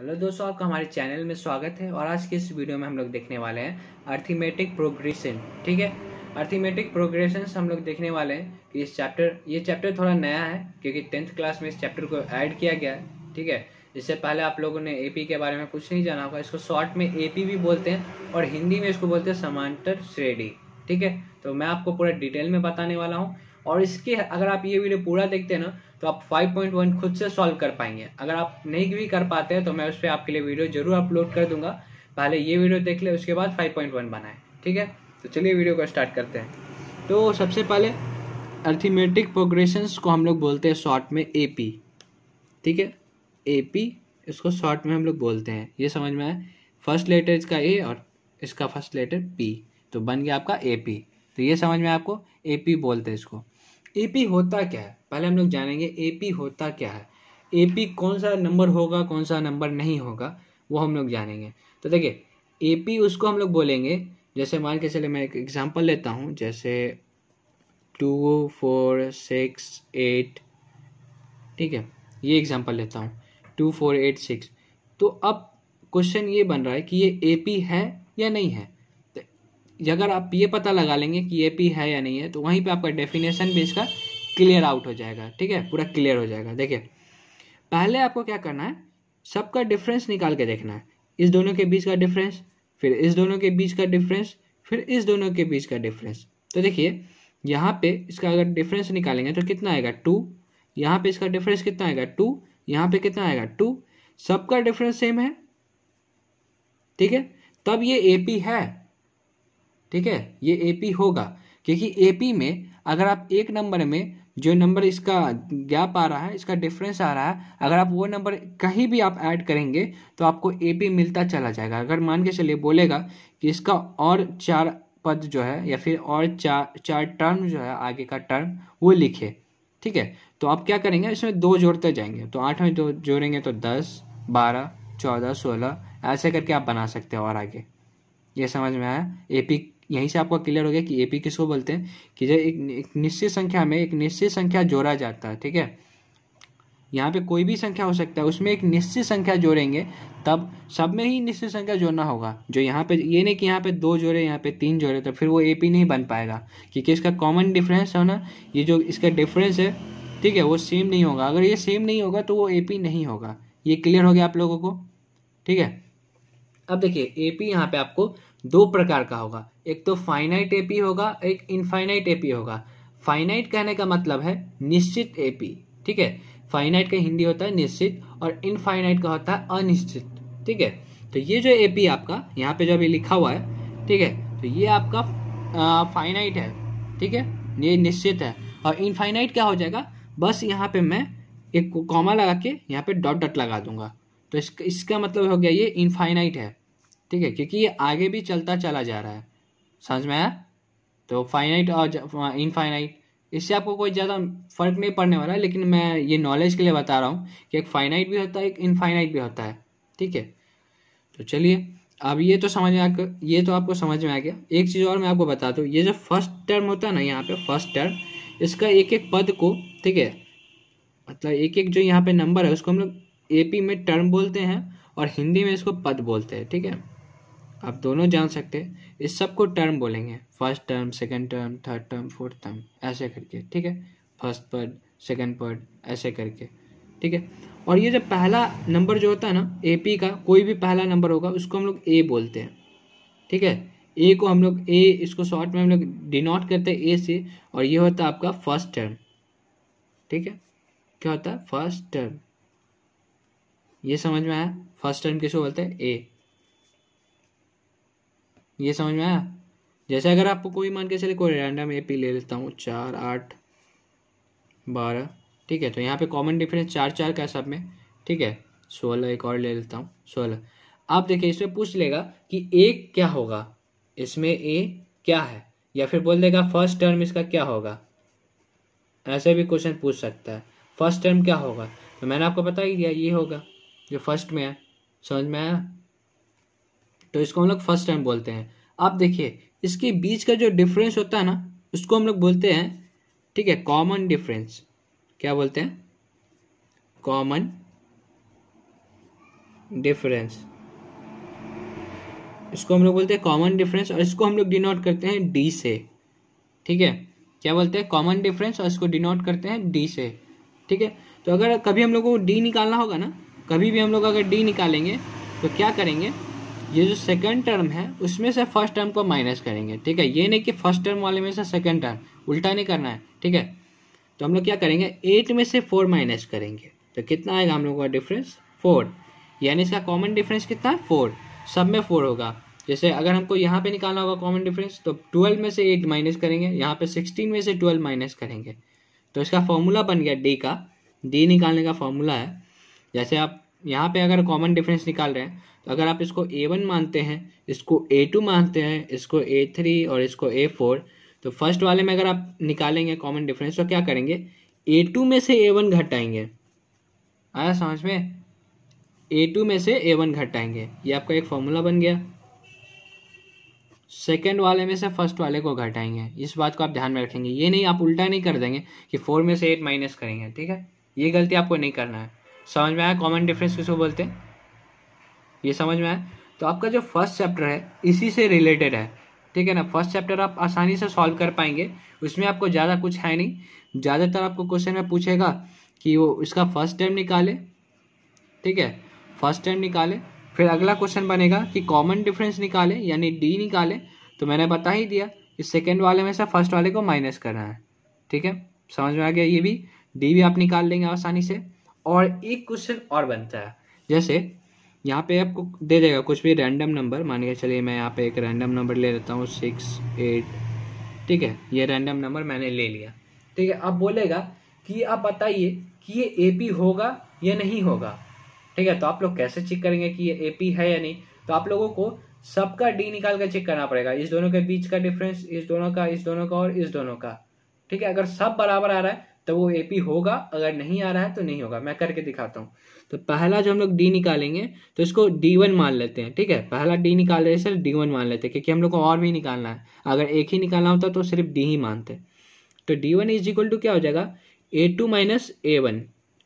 hello दोस्तों आपका हमारे चैनल में स्वागत है और आज के इस वीडियो में हम लोग देखने वाले हैं अर्थीमेटिक प्रोग्रेशन ठीक है अर्थीमेटिक प्रोग्रेशन हम लोग देखने वाले हैं कि इस चैप्टर ये चैप्टर थोड़ा नया है क्योंकि टेंथ क्लास में इस चैप्टर को ऐड किया गया है ठीक है इससे पहले आप लोगों ने ए के बारे में कुछ नहीं जाना होगा इसको शॉर्ट में ए भी बोलते हैं और हिंदी में इसको बोलते हैं समांतर श्रेणी ठीक है तो मैं आपको पूरा डिटेल में बताने वाला हूँ और इसके अगर आप ये वीडियो पूरा देखते हैं ना तो आप 5.1 खुद से सॉल्व कर पाएंगे अगर आप नहीं भी कर पाते हैं तो मैं उस पर आपके लिए वीडियो जरूर अपलोड कर दूंगा पहले ये वीडियो देख ले उसके बाद 5.1 बनाए ठीक है तो चलिए वीडियो को स्टार्ट करते हैं तो सबसे पहले अर्थीमेटिक प्रोग्रेशंस को हम लोग बोलते हैं शॉर्ट में ए ठीक है ए इसको शॉर्ट में हम लोग बोलते हैं ये समझ में आए फर्स्ट लेटर इसका ए और इसका फर्स्ट लेटर पी तो बन गया आपका ए तो ये समझ में आपको ए बोलते हैं इसको एपी होता क्या है पहले हम लोग जानेंगे एपी होता क्या है एपी कौन सा नंबर होगा कौन सा नंबर नहीं होगा वो हम लोग जानेंगे तो देखिए एपी उसको हम लोग बोलेंगे जैसे मान के चले मैं एक एग्जांपल लेता हूँ जैसे टू फोर सिक्स एट ठीक है ये एग्जांपल लेता हूँ टू फोर एट सिक्स तो अब क्वेश्चन ये बन रहा है कि ये एपी है या नहीं है अगर आप ये पता लगा लेंगे कि ए पी है या नहीं है तो वहीं पे आपका डेफिनेशन भी इसका क्लियर आउट हो जाएगा ठीक है पूरा क्लियर हो जाएगा देखिए पहले आपको क्या करना है सबका डिफरेंस निकाल के देखना है इस दोनों के बीच का डिफरेंस फिर इस दोनों के बीच का डिफरेंस फिर इस दोनों के बीच का डिफरेंस तो देखिए यहाँ पे इसका अगर डिफरेंस निकालेंगे तो कितना आएगा टू यहाँ पे इसका डिफरेंस कितना आएगा टू यहाँ पे कितना आएगा टू सबका डिफरेंस सेम है ठीक है तब ये ए पी है ठीक है ये ए होगा क्योंकि ए में अगर आप एक नंबर में जो नंबर इसका गैप आ रहा है इसका डिफरेंस आ रहा है अगर आप वो नंबर कहीं भी आप ऐड करेंगे तो आपको ए पी मिलता चला जाएगा अगर मान के चलिए बोलेगा कि इसका और चार पद जो है या फिर और चार चार टर्म जो है आगे का टर्म वो लिखे ठीक है तो आप क्या करेंगे इसमें दो जोड़ते जाएंगे तो आठ में दो जोड़ेंगे तो दस बारह चौदह सोलह ऐसे करके आप बना सकते हो और आगे ये समझ में आया ए पी यहीं से आपका क्लियर हो गया कि एपी किसको बोलते हैं कि जब एक, एक निश्चित संख्या में एक निश्चित संख्या जोड़ा जाता है ठीक है यहाँ पे कोई भी संख्या हो सकता है उसमें एक निश्चित संख्या जोड़ेंगे तब सब में ही निश्चित संख्या जोड़ना होगा जो यहाँ पे ये नहीं कि यहाँ पे दो जोड़े यहाँ पे तीन जोड़े तो फिर वो ए पी नहीं बन पाएगा क्योंकि इसका कॉमन डिफरेंस है ना ये जो इसका डिफरेंस है ठीक है वो सेम नहीं होगा अगर ये सेम नहीं होगा तो वो ए पी नहीं होगा ये क्लियर हो गया आप लोगों को ठीक है अब देखिए एपी यहाँ पे आपको दो प्रकार का होगा एक तो फाइनाइट एपी होगा एक इनफाइनाइट ए पी होगा फाइनाइट कहने का मतलब है निश्चित एपी ठीक है फाइनाइट का हिंदी होता है निश्चित और इनफाइनाइट का होता है अनिश्चित ठीक है तो ये जो ए पी आपका यहाँ पे जो अभी लिखा हुआ है ठीक है तो ये आपका फाइनाइट है ठीक है ये निश्चित है और इनफाइनाइट क्या हो जाएगा बस यहाँ पे मैं एक कॉमा लगा के यहाँ पे डॉट डॉट लगा दूंगा तो इसका इसका मतलब हो गया ये इनफाइनाइट है ठीक है क्योंकि ये आगे भी चलता चला जा रहा है समझ में आया तो फाइनाइट और इनफाइनाइट इससे आपको कोई ज़्यादा फर्क नहीं पड़ने वाला है लेकिन मैं ये नॉलेज के लिए बता रहा हूँ कि एक फाइनाइट भी होता है एक इनफाइनाइट भी होता है ठीक है तो चलिए अब ये तो समझ में आकर ये तो आपको समझ में आ गया एक चीज़ और मैं आपको बता दूँ ये जो फर्स्ट टर्म होता है ना यहाँ पे फर्स्ट टर्म इसका एक एक पद को ठीक है मतलब एक एक जो यहाँ पे नंबर है उसको हम लोग पी में टर्म बोलते हैं और हिंदी में इसको पद बोलते हैं ठीक है आप दोनों जान सकते हैं इस सब को टर्म बोलेंगे first term second term third term fourth term ऐसे करके ठीक है फर्स्ट पद सेकेंड पद ऐसे करके ठीक है और ये जब पहला नंबर जो होता है ना ए पी का कोई भी पहला नंबर होगा उसको हम लोग ए बोलते हैं ठीक है ए को हम लोग ए इसको शॉर्ट में हम लोग डिनोट करते हैं ए से और ये होता है आपका फर्स्ट टर्म ठीक है क्या होता है फर्स्ट टर्म ये समझ में आया फर्स्ट टर्म किसको बोलते हैं ए ये समझ में आया जैसे अगर आपको कोई मान के चले कोई रैंडम ए पी ले लेता हूँ चार आठ बारह ठीक है तो यहाँ पे कॉमन डिफरेंस चार चार का सब में ठीक है सोलह एक और ले लेता हूँ सोलह आप देखिए इसमें पूछ लेगा कि ए क्या होगा इसमें ए क्या है या फिर बोल देगा फर्स्ट टर्म इसका क्या होगा ऐसे भी क्वेश्चन पूछ सकता है फर्स्ट टर्म क्या होगा तो मैंने आपको बता ही दिया ये होगा जो फर्स्ट में है समझ में आया तो इसको हम लोग फर्स्ट टाइम बोलते हैं आप देखिए इसके बीच का जो डिफरेंस होता है ना उसको हम लोग बोलते हैं ठीक है कॉमन डिफरेंस क्या बोलते हैं कॉमन डिफरेंस इसको हम लोग बोलते हैं कॉमन डिफरेंस और इसको हम लोग डिनोट करते हैं डी से ठीक है क्या बोलते हैं कॉमन डिफरेंस और इसको डिनोट करते हैं डी से ठीक है तो अगर कभी हम लोग को डी निकालना होगा ना कभी भी हम लोग अगर डी निकालेंगे तो क्या करेंगे ये जो सेकंड टर्म है उसमें से फर्स्ट टर्म को माइनस करेंगे ठीक है ये नहीं कि फर्स्ट टर्म वाले में से सेकंड टर्म उल्टा नहीं करना है ठीक है तो हम लोग क्या करेंगे एट में से फोर माइनस करेंगे तो कितना आएगा हम लोगों का डिफरेंस फोर यानी इसका कॉमन डिफरेंस कितना है फोर सब में फोर होगा जैसे अगर हमको यहाँ पे निकालना होगा कॉमन डिफरेंस तो ट्वेल्व में से एट माइनस करेंगे यहाँ पे सिक्सटीन में से ट्वेल्व माइनस करेंगे तो इसका फॉर्मूला बन गया डी का डी निकालने का फॉर्मूला है जैसे आप यहाँ पे अगर कॉमन डिफरेंस निकाल रहे हैं तो अगर आप इसको ए वन मानते हैं इसको ए टू मानते हैं इसको ए थ्री और इसको ए फोर तो फर्स्ट वाले में अगर आप निकालेंगे कॉमन डिफरेंस तो क्या करेंगे ए टू में से ए वन घटाएंगे आया समझ में ए टू में से ए वन घटाएंगे ये आपका एक फॉर्मूला बन गया सेकेंड वाले में से फर्स्ट वाले को घटाएंगे इस बात को आप ध्यान में रखेंगे ये नहीं आप उल्टा नहीं कर देंगे कि फोर में से एट माइनस करेंगे ठीक है ये गलती आपको नहीं करना है समझ में आया कॉमन डिफरेंस किसको बोलते हैं ये समझ में आया तो आपका जो फर्स्ट चैप्टर है इसी से रिलेटेड है ठीक है ना फर्स्ट चैप्टर आप आसानी से सॉल्व कर पाएंगे उसमें आपको ज़्यादा कुछ है नहीं ज़्यादातर आपको क्वेश्चन में पूछेगा कि वो इसका फर्स्ट टाइम निकाले ठीक है फर्स्ट टाइम निकाले फिर अगला क्वेश्चन बनेगा कि कॉमन डिफरेंस निकाले यानी डी निकाले तो मैंने बता ही दिया कि सेकेंड वाले में से फर्स्ट वाले को माइनस करना है ठीक है समझ में आ गया ये भी डी भी आप निकाल लेंगे आसानी से और एक क्वेश्चन और बनता है जैसे यहाँ पे आपको दे देगा कुछ भी रैंडम नंबर मान के चलिए मैं यहाँ पे एक रैंडम नंबर ले लेता हूँ सिक्स एट ठीक है ये रैंडम नंबर मैंने ले लिया ठीक है अब बोलेगा कि आप बताइए कि ये ए पी होगा या नहीं होगा ठीक है तो आप लोग कैसे चेक करेंगे कि ये ए पी है या नहीं तो आप लोगों को सबका डी निकाल कर चेक करना पड़ेगा इस दोनों के बीच का डिफरेंस इस दोनों का इस दोनों का और इस दोनों का ठीक है अगर सब बराबर आ रहा है तो वो ए पी होगा अगर नहीं आ रहा है तो नहीं होगा मैं करके दिखाता हूँ तो पहला जो हम लोग डी निकालेंगे तो इसको डी वन मान लेते हैं ठीक है पहला डी निकाल रहे सर डी वन मान लेते हैं क्योंकि हम लोग को और भी निकालना है अगर एक ही निकालना होता तो सिर्फ डी ही मानते तो D one is equal to क्या हो जाएगा A two minus A one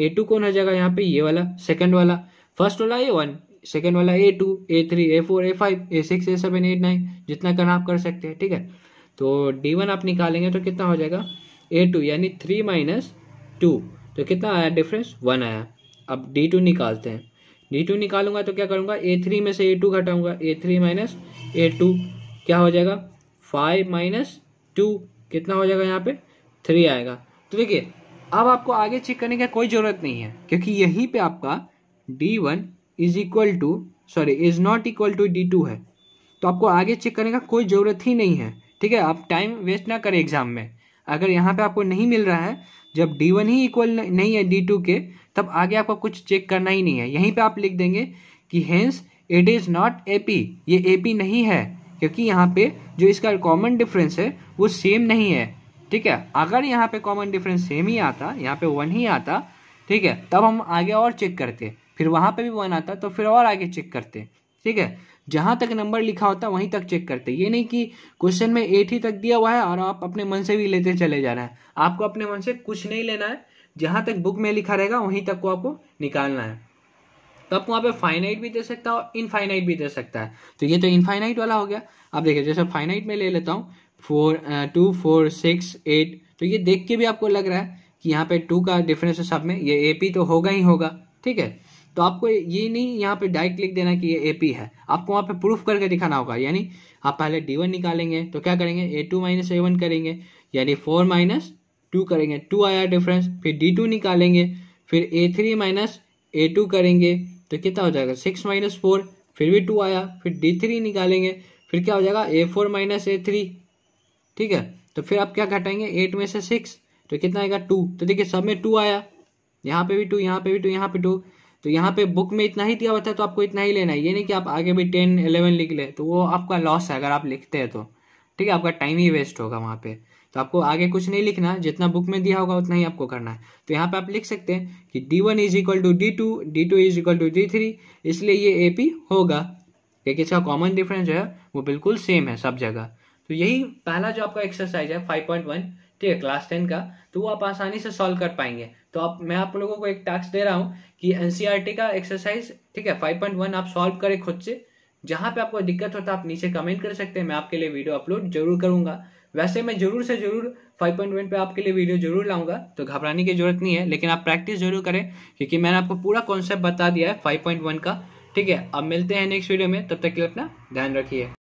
A two कौन हो जाएगा यहाँ पे ये वाला सेकेंड वाला फर्स्ट वाला ए वन सेकेंड वाला A two A three A four A five A six A seven eight nine जितना करना आप कर सकते हैं ठीक है तो डी वन आप निकालेंगे तो कितना हो जाएगा ए टू यानी थ्री माइनस टू तो कितना आया डिफरेंस वन आया अब डी टू निकालते हैं डी टू निकालूंगा तो क्या करूँगा ए थ्री में से ए टू घटाऊँगा A three minus A two क्या हो जाएगा फाइव माइनस टू कितना हो जाएगा यहाँ पे थ्री आएगा तो देखिए अब आपको आगे चेक करने का कोई ज़रूरत नहीं है क्योंकि यहीं पर आपका D one is equal to sorry is not equal to D two है तो आपको आगे चेक करने का कोई ज़रूरत ही नहीं है ठीक है आप टाइम वेस्ट ना करें एग्जाम में अगर यहाँ पे आपको नहीं मिल रहा है जब डी वन ही इक्वल नहीं है डी टू के तब आगे आपको कुछ चेक करना ही नहीं है यहीं पे आप लिख देंगे कि hence it is not A P ये ए पी नहीं है क्योंकि यहाँ पे जो इसका कॉमन डिफरेंस है वो सेम नहीं है ठीक है अगर यहाँ पे कॉमन डिफरेंस सेम ही आता यहाँ पे वन ही आता ठीक है तब हम आगे और चेक करते फिर वहाँ पे भी वन आता तो फिर और आगे चेक करते ठीक है जहां तक नंबर लिखा होता है वहीं तक चेक करते ये नहीं कि क्वेश्चन में एट ही तक दिया हुआ है और आप अपने मन से भी लेते चले जा रहे हैं आपको अपने मन से कुछ नहीं लेना है जहां तक बुक में लिखा रहेगा वहीं तक को आपको निकालना है तो आपको वहां पे फाइनाइट भी दे सकता है और इनफाइनाइट भी दे सकता है तो ये तो इनफाइनाइट वाला हो गया आप देखिए जैसे फाइनाइट में ले लेता हूँ four two four six eight तो ये देख के भी आपको लग रहा है कि यहाँ पे टू का डिफरेंस है सब में ये ए पी तो होगा ही होगा ठीक है तो आपको ये नहीं यहाँ पे डायरेक्ट लिख देना कि ये ए पी है आपको वहाँ पे प्रूफ करके दिखाना होगा यानी आप पहले डी वन निकालेंगे तो क्या करेंगे A two minus A one करेंगे यानी फोर माइनस टू करेंगे टू आया डिफरेंस फिर डी टू निकालेंगे फिर A three minus A two करेंगे तो कितना हो जाएगा सिक्स माइनस फोर फिर भी टू आया फिर डी थ्री निकालेंगे फिर क्या हो जाएगा A four minus A three ठीक है तो फिर आप क्या घटाएंगे एट में से सिक्स तो कितना आएगा टू तो देखिए सब में टू आया यहाँ पे भी टू यहाँ पे भी टू यहाँ पे टू तो यहाँ पे बुक में इतना ही दिया होता था तो आपको इतना ही लेना है ये नहीं कि आप आगे भी टेन एलेवन लिख ले तो वो आपका लॉस है अगर आप लिखते हैं तो ठीक है आपका टाइम ही वेस्ट होगा वहाँ पे तो आपको आगे कुछ नहीं लिखना जितना बुक में दिया होगा उतना ही आपको करना है तो यहाँ पे आप लिख सकते हैं कि D one is equal to D two D two is equal to D three इसलिए ये ए पी होगा क्योंकि इसका कॉमन डिफरेंस जो है वो बिल्कुल सेम है सब जगह तो यही पहला जो आपका एक्सरसाइज है फाइव पॉइंट वन ठीक है क्लास टेन का तो वो आप आसानी से सॉल्व कर पाएंगे तो आप मैं आप लोगों को एक टास्क दे रहा हूँ कि एन e का एक्सरसाइज ठीक है फाइव पॉइंट वन आप सॉल्व करें खुद से जहां पे आपको दिक्कत होता तो है आप नीचे कमेंट कर सकते हैं मैं आपके लिए वीडियो अपलोड जरूर करूंगा वैसे मैं जरूर से जरूर 5.1 पे आपके लिए वीडियो जरूर लाऊंगा तो घबराने की जरूरत नहीं है लेकिन आप प्रैक्टिस जरूर करें क्योंकि मैंने आपको पूरा कॉन्सेप्ट बता दिया है फाइव का ठीक है अब मिलते हैं नेक्स्ट वीडियो में तब तक के लिए अपना ध्यान रखिए